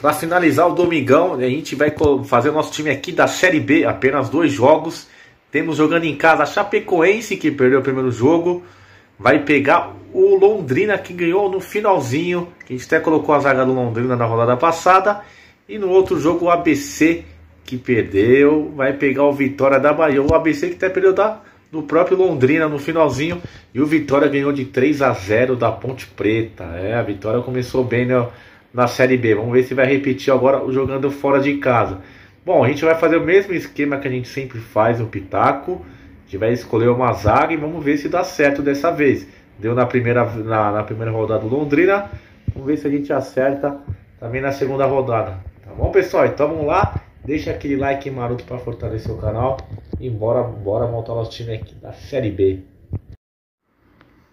Para finalizar o domingão, a gente vai fazer o nosso time aqui da Série B, apenas dois jogos. Temos jogando em casa a Chapecoense, que perdeu o primeiro jogo. Vai pegar o Londrina, que ganhou no finalzinho. Que a gente até colocou a zaga do Londrina na rodada passada. E no outro jogo, o ABC, que perdeu. Vai pegar o Vitória da Bahia. O ABC que até perdeu da, do próprio Londrina no finalzinho. E o Vitória ganhou de 3 a 0 da Ponte Preta. É, a vitória começou bem, né? na Série B. Vamos ver se vai repetir agora jogando fora de casa. Bom, a gente vai fazer o mesmo esquema que a gente sempre faz no Pitaco. A gente vai escolher uma zaga e vamos ver se dá certo dessa vez. Deu na primeira, na, na primeira rodada Londrina. Vamos ver se a gente acerta também na segunda rodada. Tá bom, pessoal? Então vamos lá. Deixa aquele like maroto para fortalecer o canal. E bora, bora montar nosso time aqui da Série B.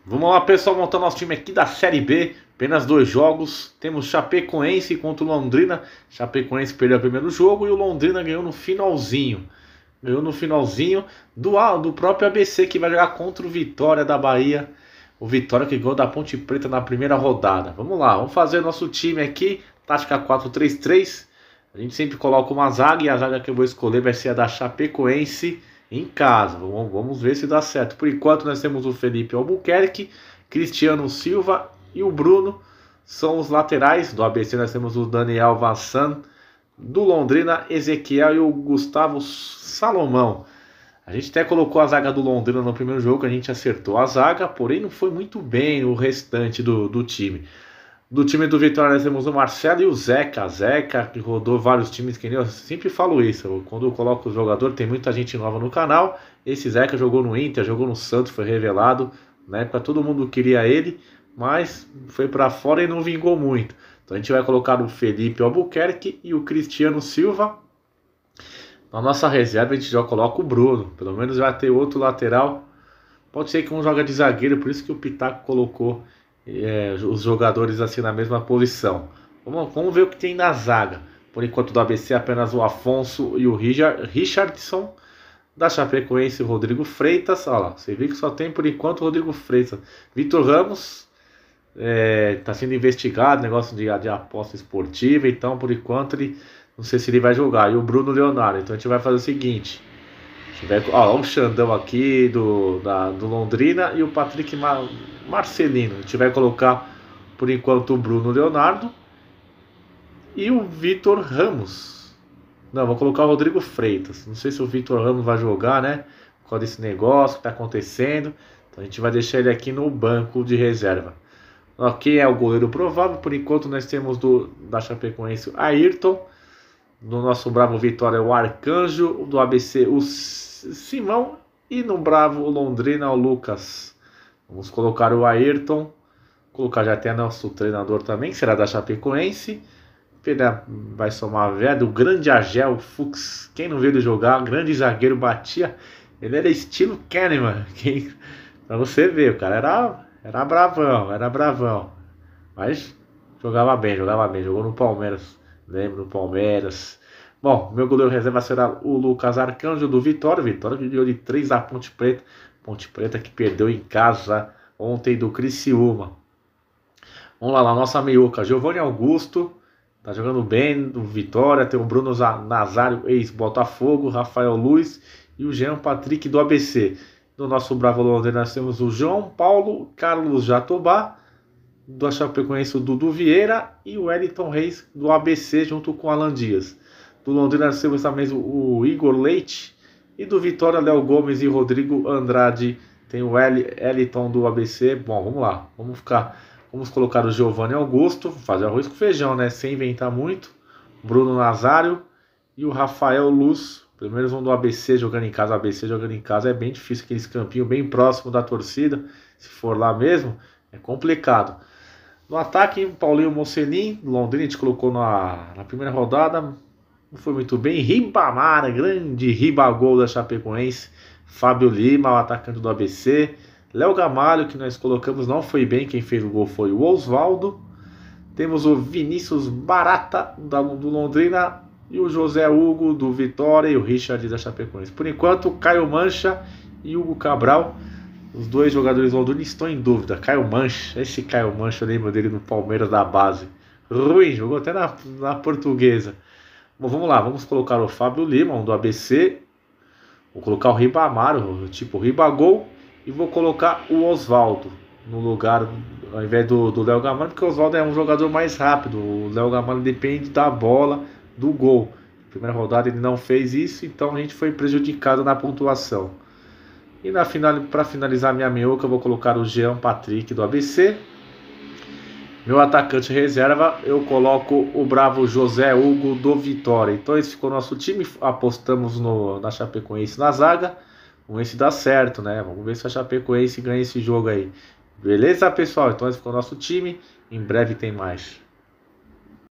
Vamos lá, pessoal, montar nosso time aqui da Série B. Apenas dois jogos. Temos Chapecoense contra o Londrina. Chapecoense perdeu o primeiro jogo e o Londrina ganhou no finalzinho. Ganhou no finalzinho do, ah, do próprio ABC que vai jogar contra o Vitória da Bahia. O Vitória que ganhou da Ponte Preta na primeira rodada. Vamos lá, vamos fazer nosso time aqui. Tática 4-3-3. A gente sempre coloca uma zaga e a zaga que eu vou escolher vai ser a da Chapecoense em casa. Vamos, vamos ver se dá certo. Por enquanto nós temos o Felipe Albuquerque, Cristiano Silva e o Bruno são os laterais do ABC. Nós temos o Daniel Vassan do Londrina, Ezequiel e o Gustavo Salomão. A gente até colocou a zaga do Londrina no primeiro jogo, a gente acertou a zaga, porém não foi muito bem o restante do, do time. Do time do Vitória nós temos o Marcelo e o Zeca. Zeca que rodou vários times, que eu sempre falo isso. Quando eu coloco o jogador, tem muita gente nova no canal. Esse Zeca jogou no Inter, jogou no Santos, foi revelado. Na época todo mundo queria ele, mas foi para fora e não vingou muito. Então a gente vai colocar o Felipe Albuquerque e o Cristiano Silva. Na nossa reserva a gente já coloca o Bruno, pelo menos vai ter outro lateral. Pode ser que um joga de zagueiro, por isso que o Pitaco colocou é, os jogadores assim na mesma posição. Vamos, vamos ver o que tem na zaga. Por enquanto do ABC apenas o Afonso e o Richardson. Da Chapecoense, o Rodrigo Freitas. Olha lá, você vê que só tem por enquanto o Rodrigo Freitas. Vitor Ramos, está é, tá sendo investigado, negócio de, de aposta esportiva, então por enquanto ele não sei se ele vai jogar. E o Bruno Leonardo, então a gente vai fazer o seguinte. Tiver, ó, o Xandão aqui do, da, do Londrina e o Patrick Mar, Marcelino. A gente vai colocar por enquanto o Bruno Leonardo e o Vitor Ramos. Não, vou colocar o Rodrigo Freitas. Não sei se o Vitor Ramos vai jogar, né? Por causa desse negócio que está acontecendo. Então a gente vai deixar ele aqui no banco de reserva. Quem é o goleiro provável? Por enquanto nós temos do da Chapecoense o Ayrton, do nosso Bravo Vitória o Arcanjo, do ABC o Simão e no Bravo Londrina o Lucas. Vamos colocar o Ayrton, colocar já até nosso treinador também, que será da Chapecoense. vai somar a é velha do grande Agel Fux. Quem não viu ele jogar, grande zagueiro, batia. Ele era estilo Kahneman. Quem... Pra você ver, o cara era era bravão, era bravão. Mas jogava bem, jogava bem. Jogou no Palmeiras, lembro, no Palmeiras. Bom, meu goleiro reserva será o Lucas Arcanjo do Vitória. Vitória que deu de 3 a Ponte Preta. Ponte Preta que perdeu em casa ontem do Criciúma. Vamos lá, lá nossa meiuca. Giovanni Augusto tá jogando bem do Vitória. Tem o Bruno Nazário, ex-Botafogo. Rafael Luiz e o Jean Patrick do ABC do nosso Bravo Londrina nós temos o João Paulo, Carlos Jatobá, do Chapecoense o Dudu Vieira e o Wellington Reis do ABC junto com Alan Dias. Do Londrina nós temos também o Igor Leite e do Vitória Léo Gomes e Rodrigo Andrade. Tem o Eliton do ABC. Bom, vamos lá. Vamos ficar. Vamos colocar o Giovanni Augusto, fazer arroz com feijão, né? Sem inventar muito. Bruno Nazário e o Rafael Luz pelo menos um do ABC jogando em casa. ABC jogando em casa é bem difícil, aquele campinho bem próximo da torcida. Se for lá mesmo, é complicado. No ataque, Paulinho Mocelin, Londrina, a gente colocou na, na primeira rodada. Não foi muito bem. Ribamar, grande ribagol da Chapecoense. Fábio Lima, o atacante do ABC. Léo Gamalho, que nós colocamos, não foi bem. Quem fez o gol foi o Oswaldo. Temos o Vinícius Barata, do Londrina e o José Hugo do Vitória e o Richard da Chapecoense. Por enquanto, Caio Mancha e Hugo Cabral, os dois jogadores londrinos estão em dúvida. Caio Mancha, esse Caio Mancha eu lembro dele no Palmeiras da base. Ruim, jogou até na, na portuguesa. Bom, vamos lá, vamos colocar o Fábio Lima, um do ABC. Vou colocar o Ribamar, tipo Ribagol. E vou colocar o Oswaldo no lugar, ao invés do Léo Gamano, porque o Oswaldo é um jogador mais rápido. O Léo Gamano depende da bola, do gol. primeira rodada ele não fez isso, então a gente foi prejudicado na pontuação. E na final, para finalizar minha meiuca, eu vou colocar o Jean Patrick do ABC. Meu atacante reserva, eu coloco o bravo José Hugo do Vitória. Então esse ficou nosso time, apostamos no, na Chapecoense na zaga. Vamos ver se dá certo, né? Vamos ver se a Chapecoense ganha esse jogo aí. Beleza, pessoal? Então esse ficou nosso time. Em breve tem mais.